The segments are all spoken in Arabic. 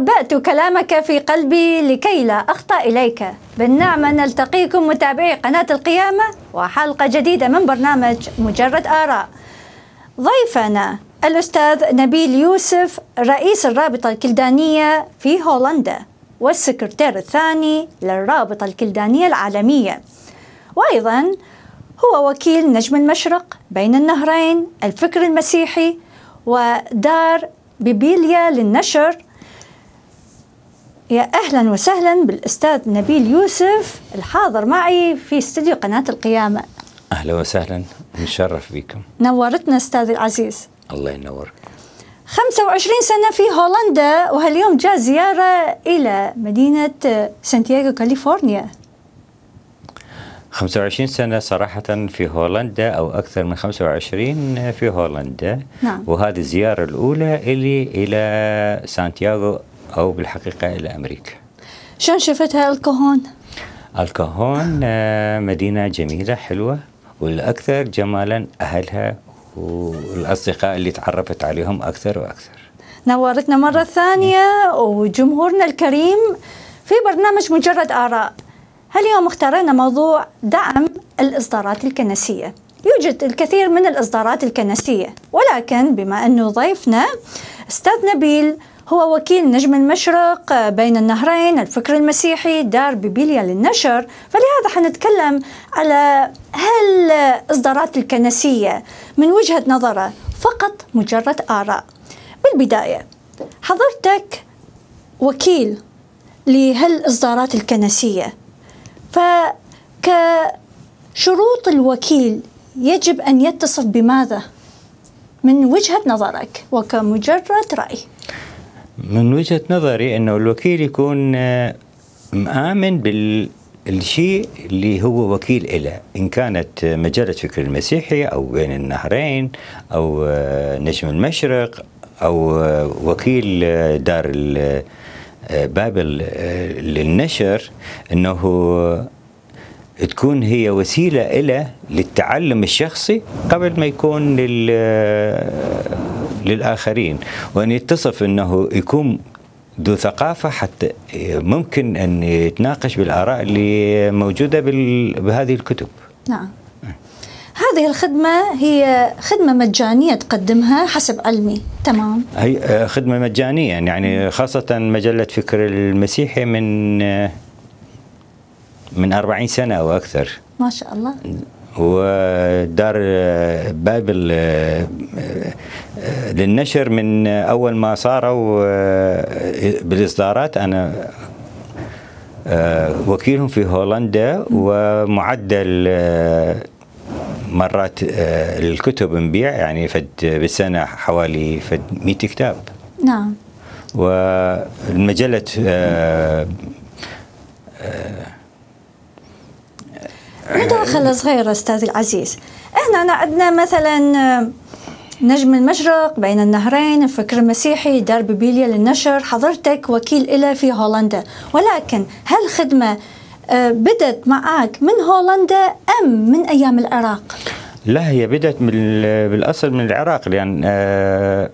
نبأت كلامك في قلبي لكي لا أخطأ إليك بالنعمة نلتقيكم متابعي قناة القيامة وحلقة جديدة من برنامج مجرد آراء ضيفنا الأستاذ نبيل يوسف رئيس الرابطة الكلدانية في هولندا والسكرتير الثاني للرابطة الكلدانية العالمية وأيضا هو وكيل نجم المشرق بين النهرين الفكر المسيحي ودار بيبيليا للنشر يا اهلا وسهلا بالاستاذ نبيل يوسف الحاضر معي في استديو قناه القيامه. اهلا وسهلا نشرف بكم. نورتنا استاذي العزيز. الله ينورك. 25 سنه في هولندا وهاليوم جاء زياره الى مدينه سانتياغو كاليفورنيا. 25 سنة صراحة في هولندا أو أكثر من 25 في هولندا نعم. وهذه الزيارة الأولى إلي إلى سانتياغو أو بالحقيقة إلى أمريكا شلون شفتها الكهون؟ الكهون آه، مدينة جميلة حلوة والأكثر جمالا أهلها والأصدقاء اللي تعرفت عليهم أكثر وأكثر نورتنا مرة ثانية وجمهورنا الكريم في برنامج مجرد آراء اليوم اخترنا موضوع دعم الإصدارات الكنسية يوجد الكثير من الإصدارات الكنسية ولكن بما أنه ضيفنا أستاذ نبيل هو وكيل نجم المشرق بين النهرين الفكر المسيحي دار بيبيليا للنشر فلهذا حنتكلم على هل إصدارات الكنسية من وجهة نظره فقط مجرد آراء بالبداية حضرتك وكيل لهالإصدارات الكنسية فكشروط الوكيل يجب أن يتصف بماذا من وجهة نظرك وكمجرد رأي من وجهه نظري انه الوكيل يكون آه، مآمن بال الشيء اللي هو وكيل إله إن كانت مجلة فكر المسيحي أو بين النهرين أو آه، نجم المشرق أو آه، وكيل دار بابل للنشر أنه تكون هي وسيلة له للتعلم الشخصي قبل ما يكون لل للآخرين وأن يتصف أنه يكون ذو ثقافة حتى ممكن أن يتناقش بالآراء اللي موجودة بهذه الكتب نعم هذه الخدمة هي خدمة مجانية تقدمها حسب علمي تمام هي آه، خدمة مجانية يعني خاصة مجلة فكر المسيحي من آه، من 40 سنة وأكثر ما شاء الله ودار بابل آه، آه، للنشر من اول ما صاروا آه، بالاصدارات انا وكيلهم في هولندا ومعدل مرات الكتب نبيع يعني فد بالسنه حوالي فد 100 كتاب نعم والمجله مداخلة صغيرة أستاذ العزيز إحنا عندنا مثلا آه، نجم المشرق بين النهرين الفكر المسيحي دار بيليا للنشر حضرتك وكيل إلى في هولندا ولكن هل خدمة آه، بدت معك من هولندا أم من أيام العراق؟ لا هي بدأت من بالأصل من العراق لأن يعني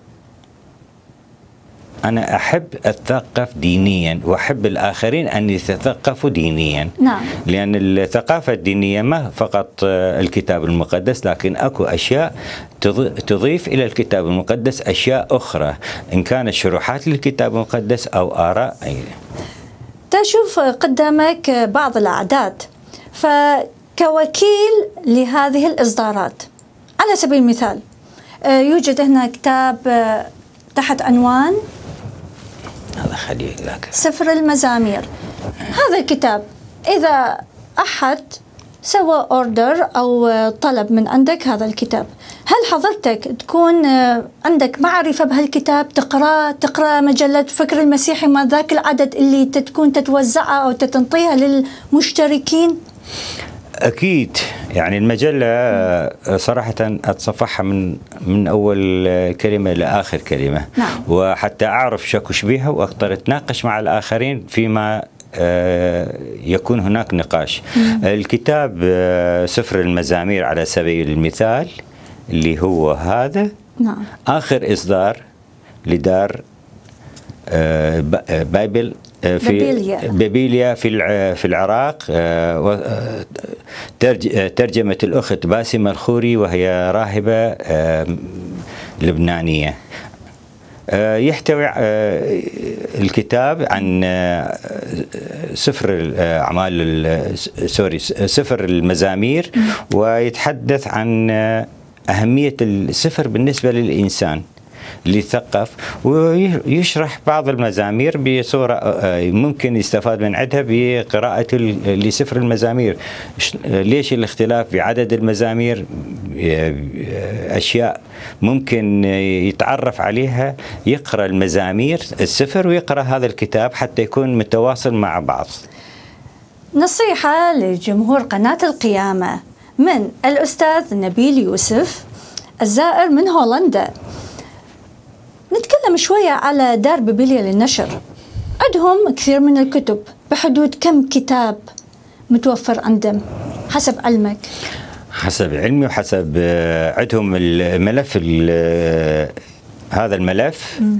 أنا أحب أتثقف دينيا وأحب الآخرين أن يتثقفوا دينيا نعم. لأن الثقافة الدينية ما فقط آه، الكتاب المقدس لكن أكو أشياء تضيف إلى الكتاب المقدس أشياء أخرى إن كانت شروحات للكتاب المقدس أو آراء تشوف قدامك بعض الأعداد فكوكيل لهذه الإصدارات على سبيل المثال آه، يوجد هنا كتاب آه، تحت عنوان أحد لك سفر المزامير هذا الكتاب إذا أحد سوى اوردر او طلب من عندك هذا الكتاب هل حضرتك تكون آه، عندك معرفه بهالكتاب تقرا تقرا مجله فكر المسيحي ما ذاك العدد اللي تكون تتوزعها او تنطيها للمشتركين اكيد يعني المجله صراحه اتصفحها من من اول كلمه لاخر كلمه نعم. وحتى اعرف شكوش بها واقدر اتناقش مع الاخرين فيما آه، يكون هناك نقاش مم. الكتاب آه، سفر المزامير على سبيل المثال اللي هو هذا نعم. آخر إصدار لدار آه، بايبل آه، في بابيليا, في في العراق آه، آه، ترجمه الأخت باسمة الخوري وهي راهبة لبنانية يحتوي الكتاب عن سفر اعمال سوري سفر المزامير ويتحدث عن اهميه السفر بالنسبه للانسان اللي يثقف ويشرح بعض المزامير بصورة آه، ممكن يستفاد من عدها بقراءة لسفر المزامير ليش الاختلاف بعدد المزامير أشياء ممكن يتعرف عليها يقرأ المزامير السفر ويقرأ هذا الكتاب حتى يكون متواصل مع بعض نصيحة لجمهور قناة القيامة من الأستاذ نبيل يوسف الزائر من هولندا نتكلم شوية على دار ببلية للنشر عندهم كثير من الكتب بحدود كم كتاب متوفر عندهم حسب علمك حسب علمي وحسب آه، عندهم الملف آه، هذا الملف م.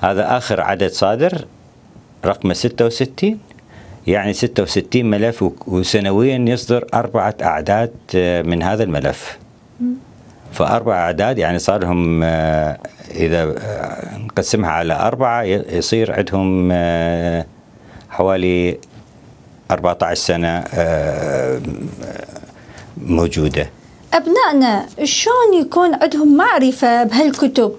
هذا آخر عدد صادر رقم 66 يعني 66 ملف وسنويا يصدر أربعة أعداد آه، من هذا الملف فأربع أعداد يعني صار لهم اذا آه، نقسمها على اربعه يصير عندهم آه، حوالي 14 سنه آه، موجوده ابنائنا شلون يكون عندهم معرفه بهالكتب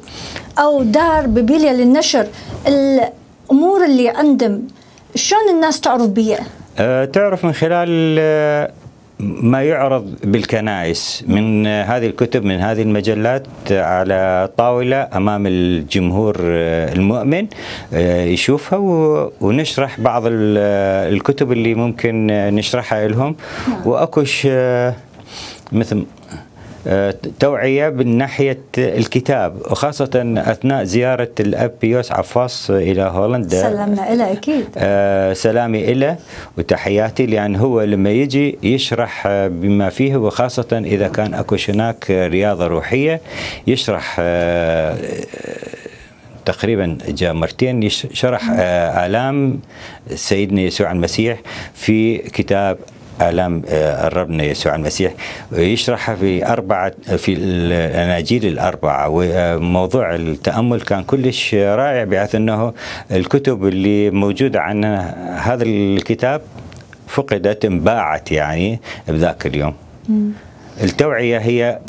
او دار ببيليا للنشر الامور اللي عندهم شلون الناس تعرف بيها؟ تعرف من خلال ما يعرض بالكنائس من هذه الكتب من هذه المجلات على طاولة أمام الجمهور آه، المؤمن آه، يشوفها ونشرح بعض الكتب اللي ممكن نشرحها لهم نعم. وأكوش آه، مثل توعية من ناحية الكتاب وخاصة أثناء زيارة الأب بيوس عفاص إلى هولندا سلامنا له أكيد آه سلامي له وتحياتي لأن هو لما يجي يشرح بما فيه وخاصة إذا كان أكو هناك رياضة روحية يشرح آه تقريبا جاء مرتين شرح آه، آلام سيدنا يسوع المسيح في كتاب آلام آه، الربنا يسوع المسيح يشرحها في أربعة في الأناجيل الأربعة وموضوع التأمل كان كلش رائع بحيث أنه الكتب اللي موجودة عن هذا الكتاب فقدت انباعت يعني بذاك اليوم التوعية هي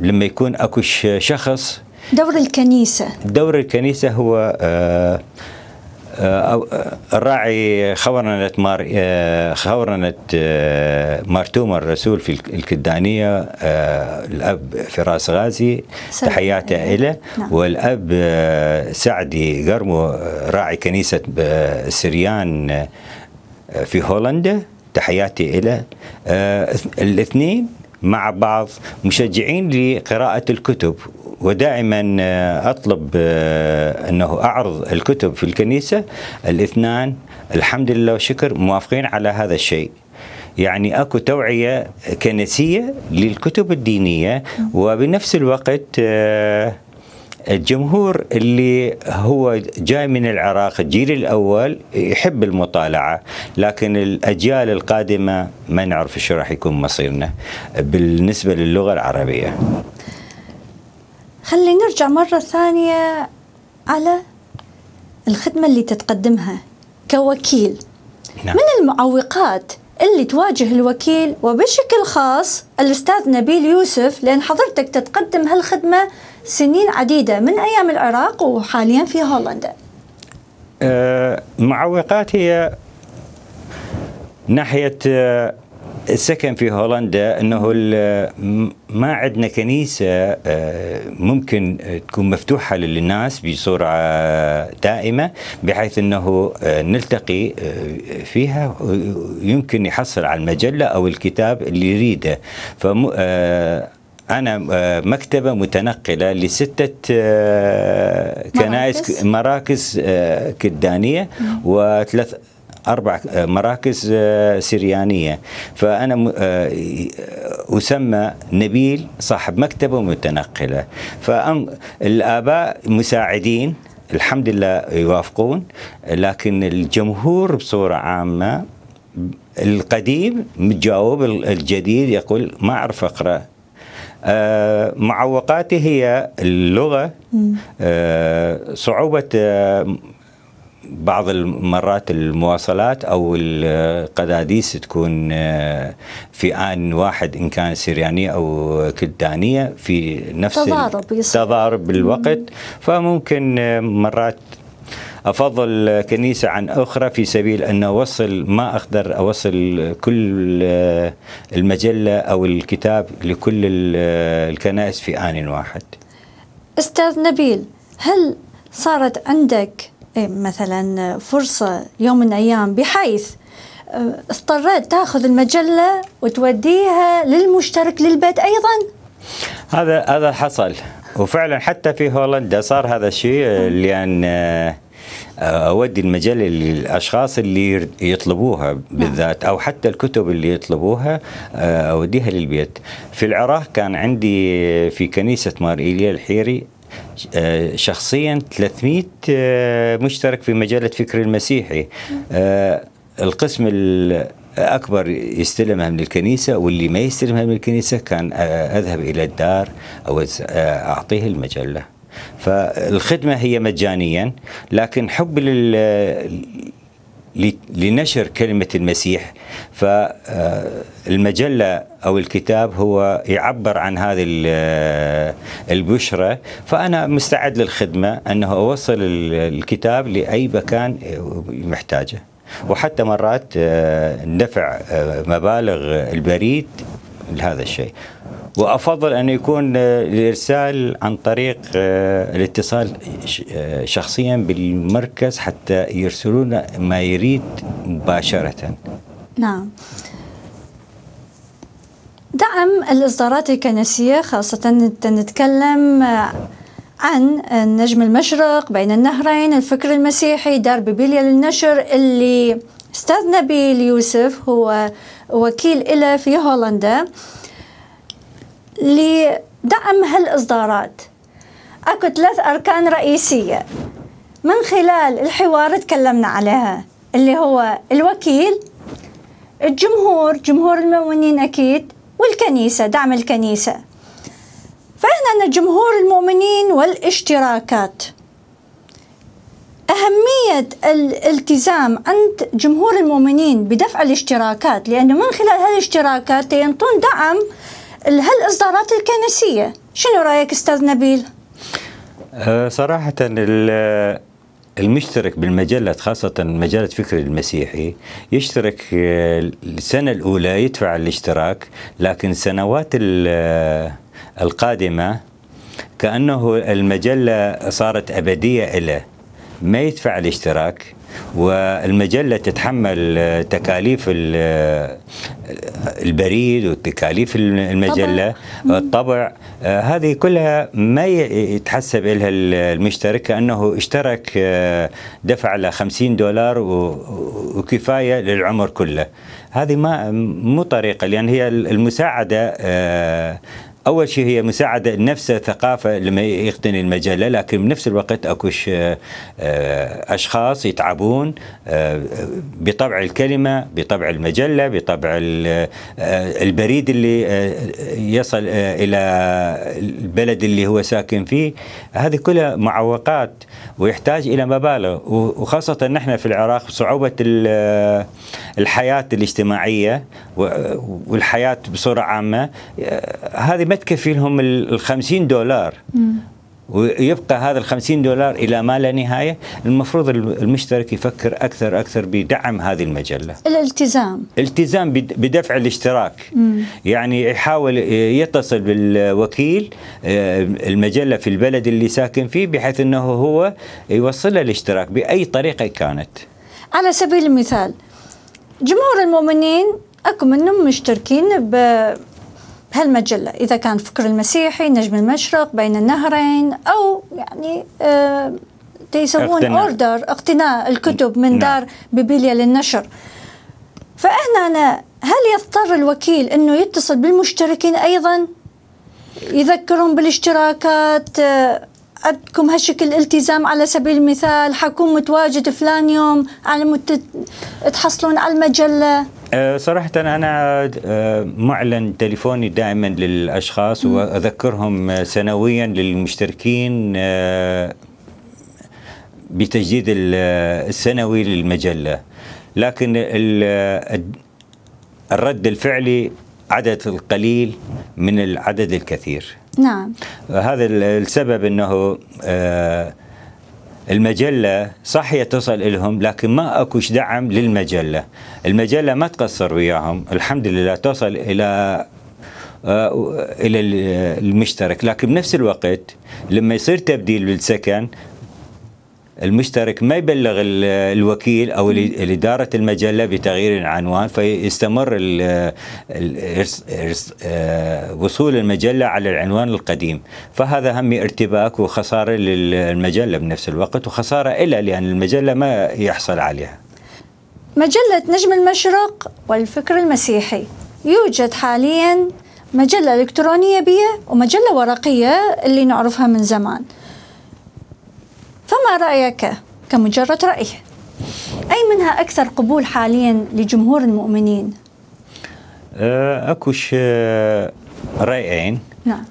لما يكون أكو شخص دور الكنيسة دور الكنيسة هو آه آه، آه، الراعي خورنة مار آه، خورنة مارتوم الرسول في الكدانية الأب فراس غازي تحياتي نعم. له نعم. والأب سعدي قرمو راعي كنيسة سريان في هولندا تحياتي له الاثنين مع بعض مشجعين لقراءة الكتب ودائما آه، أطلب آه، أنه أعرض الكتب في الكنيسة الاثنان الحمد لله والشكر موافقين على هذا الشيء يعني اكو توعيه كنسيه للكتب الدينيه وبنفس الوقت آه، الجمهور اللي هو جاي من العراق الجيل الأول يحب المطالعة لكن الأجيال القادمة ما نعرف شو راح يكون مصيرنا بالنسبة للغة العربية خلينا نرجع مرة ثانية على الخدمة اللي تتقدمها كوكيل نعم. من المعوقات اللي تواجه الوكيل وبشكل خاص الأستاذ نبيل يوسف لأن حضرتك تتقدم هالخدمة سنين عديدة من أيام العراق وحاليا في هولندا المعوقات آه، هي ناحية آه، السكن في هولندا انه ما عندنا كنيسه آه، ممكن تكون مفتوحه للناس بصوره دائمه بحيث انه نلتقي فيها يمكن يحصل على المجله او الكتاب اللي يريده أنا آه، مكتبة متنقلة لستة آه، كنائس مراكز آه، كدانية وثلاث أربع مراكز سريانية فأنا أسمى نبيل صاحب مكتبة متنقلة فالآباء مساعدين الحمد لله يوافقون لكن الجمهور بصورة عامة القديم متجاوب الجديد يقول ما أعرف أقرأ آه، معوقاتي هي اللغة آه، صعوبة آه، بعض المرات المواصلات او القداديس تكون في ان واحد ان كان سريانيه او كلدانيه في نفس تضارب تضارب بالوقت فممكن مرات أفضل كنيسة عن أخرى في سبيل أن أوصل ما أقدر أوصل كل المجلة أو الكتاب لكل الكنائس في آن واحد أستاذ نبيل هل صارت عندك إيه، مثلا فرصة يوم من الأيام بحيث آه، اضطريت تاخذ المجله وتوديها للمشترك للبيت ايضا هذا هذا حصل وفعلا حتى في هولندا صار هذا الشيء لان آه، آه، اودي المجله للاشخاص اللي يطلبوها بالذات او حتى الكتب اللي يطلبوها آه، اوديها للبيت في العراق كان عندي في كنيسه مار ايليا الحيري آه، شخصيا 300 مشترك في مجله فكر المسيحي القسم اكبر يستلمها من الكنيسه واللي ما يستلمها من الكنيسه كان اذهب الى الدار او اعطيه المجله فالخدمه هي مجانيا لكن حب لل لنشر كلمة المسيح فالمجلة آه، أو الكتاب هو يعبر عن هذه آه، البشرة فأنا مستعد للخدمة أنه أوصل الكتاب لأي مكان محتاجه وحتى مرات آه، ندفع مبالغ البريد لهذا الشيء وافضل ان يكون آه، الارسال عن طريق آه، الاتصال آه، شخصيا بالمركز حتى يرسلون ما يريد مباشره نعم دعم الاصدارات الكنسيه خاصه نتكلم عن نجم المشرق بين النهرين الفكر المسيحي دار بيبيليا للنشر اللي استاذ نبيل يوسف هو وكيل إله في هولندا لدعم هالإصدارات أكو ثلاث أركان رئيسية من خلال الحوار تكلمنا عليها اللي هو الوكيل الجمهور جمهور المؤمنين أكيد والكنيسة دعم الكنيسة فهنا جمهور المؤمنين والاشتراكات أهمية الالتزام عند جمهور المؤمنين بدفع الاشتراكات لأنه من خلال هالاشتراكات ينطون دعم هالإصدارات الكنسية شنو رأيك أستاذ نبيل؟ أه، صراحة المشترك بالمجلة خاصة مجلة فكر المسيحي يشترك أه، السنة الأولى يدفع الاشتراك لكن السنوات القادمة كأنه المجلة صارت أبدية له ما يدفع الاشتراك والمجلة تتحمل أه، تكاليف البريد وتكاليف المجله الطبع آه، آه، هذه كلها ما يتحسب لها المشترك كانه اشترك آه، دفع له 50 دولار وكفايه للعمر كله هذه ما مو طريقه لان هي المساعده اول شيء هي مساعده نفس ثقافه لما يقتني المجله لكن بنفس الوقت اكوش آه، آه، اشخاص يتعبون آه، بطبع الكلمه بطبع المجله بطبع البريد اللي يصل الى البلد اللي هو ساكن فيه هذه كلها معوقات ويحتاج الى مبالغ وخاصه نحن في العراق صعوبه الحياه الاجتماعيه والحياه بصوره عامه هذه ما تكفي لهم ال 50 دولار ويبقى هذا ال 50 دولار الى ما لا نهايه، المفروض المشترك يفكر اكثر اكثر بدعم هذه المجله. الالتزام. التزام بدفع الاشتراك. مم. يعني يحاول يتصل بالوكيل آه، المجله في البلد اللي ساكن فيه بحيث انه هو يوصل له الاشتراك باي طريقه كانت. على سبيل المثال جمهور المؤمنين اكو منهم مشتركين ب بهالمجلة إذا كان فكر المسيحي نجم المشرق بين النهرين أو يعني آه يسوون أوردر اقتناء الكتب من نعم. دار بيبيليا للنشر فإحنا أنا هل يضطر الوكيل أنه يتصل بالمشتركين أيضا يذكرهم بالاشتراكات آه عندكم هالشكل التزام على سبيل المثال حكون متواجد فلان يوم على مت... تحصلون على المجلة أه، صراحة أنا أه، معلن تليفوني دائما للأشخاص وأذكرهم سنويا للمشتركين أه، بتجديد السنوي للمجلة لكن الرد الفعلي عدد القليل من العدد الكثير نعم هذا السبب أنه آه، المجلة صح يتصل لهم لكن ما أكوش دعم للمجلة المجلة ما تقصر وياهم الحمد لله تصل إلى آه، الى المشترك لكن بنفس الوقت لما يصير تبديل بالسكن المشترك ما يبلغ الوكيل او اداره المجله بتغيير العنوان فيستمر آه، وصول المجله على العنوان القديم فهذا هم ارتباك وخساره للمجله بنفس الوقت وخساره الا لان المجله ما يحصل عليها مجله نجم المشرق والفكر المسيحي يوجد حاليا مجله الكترونيه بها ومجله ورقيه اللي نعرفها من زمان فما رأيك كمجرد رأي أي منها أكثر قبول حاليا لجمهور المؤمنين آه، أكوش رأيين نعم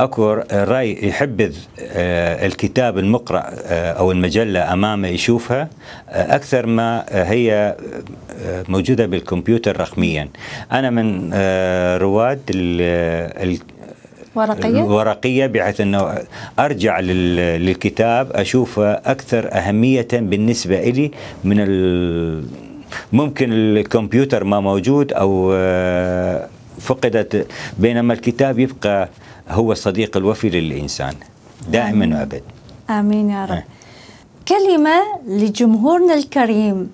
اكو راي يحبذ آه، الكتاب المقرا آه، او المجله امامه يشوفها اكثر ما هي موجوده بالكمبيوتر رقميا انا من رواد ورقية ورقية بحيث أنه أرجع للكتاب أشوفه أكثر أهمية بالنسبة إلي من ممكن الكمبيوتر ما موجود أو آه، فقدت بينما الكتاب يبقى هو الصديق الوفي للإنسان دائما وأبد آمين يا رب آه. كلمة لجمهورنا الكريم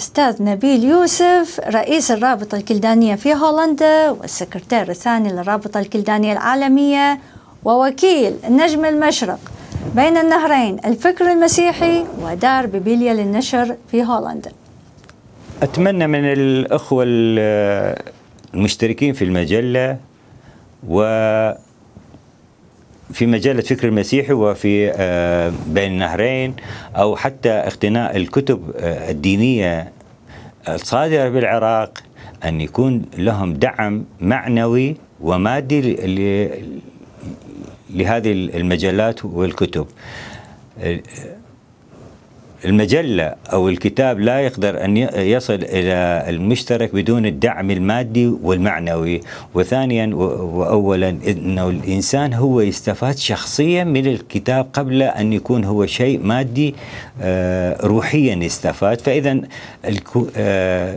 الأستاذ نبيل يوسف رئيس الرابطة الكلدانية في هولندا والسكرتير الثاني للرابطة الكلدانية العالمية ووكيل نجم المشرق بين النهرين الفكر المسيحي ودار بيبيليا للنشر في هولندا أتمنى من الأخوة المشتركين في المجلة و في مجال الفكر المسيحي وفي آه، بين النهرين أو حتى اقتناء الكتب آه، الدينية آه، الصادرة بالعراق أن يكون لهم دعم معنوي ومادي لهذه المجلات والكتب المجلة أو الكتاب لا يقدر أن يصل إلى المشترك بدون الدعم المادي والمعنوي وثانيا وأولا أنه الإنسان هو يستفاد شخصيا من الكتاب قبل أن يكون هو شيء مادي آه، روحيا يستفاد فإذا آه،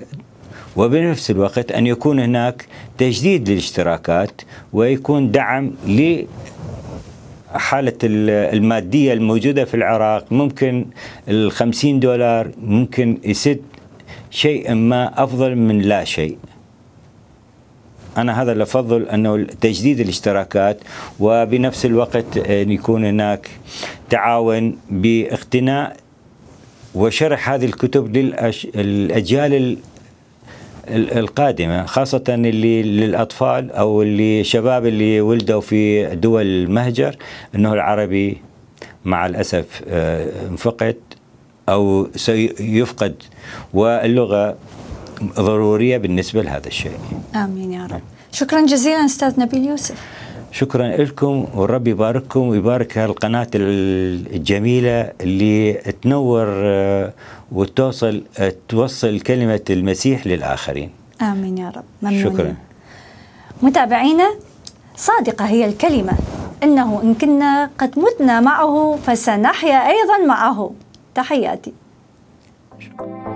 وبنفس الوقت أن يكون هناك تجديد للاشتراكات ويكون دعم حالة المادية الموجودة في العراق ممكن الخمسين دولار ممكن يسد شيء ما أفضل من لا شيء أنا هذا اللي أفضل أنه تجديد الاشتراكات وبنفس الوقت أن يكون هناك تعاون باقتناء وشرح هذه الكتب للأجيال القادمة خاصة اللي للأطفال أو اللي شباب اللي ولدوا في دول المهجر أنه العربي مع الأسف آه، انفقد أو سيفقد واللغة ضرورية بالنسبة لهذا الشيء آمين يا رب شكرا جزيلا أستاذ نبيل يوسف شكرا لكم والرب يبارككم ويبارك هالقناة الجميلة اللي تنور آه، وتوصل آه، توصل كلمة المسيح للآخرين آمين يا رب ممنون شكرا متابعينا صادقة هي الكلمة إنه إن كنا قد متنا معه فسنحيا أيضا معه تحياتي شكرا.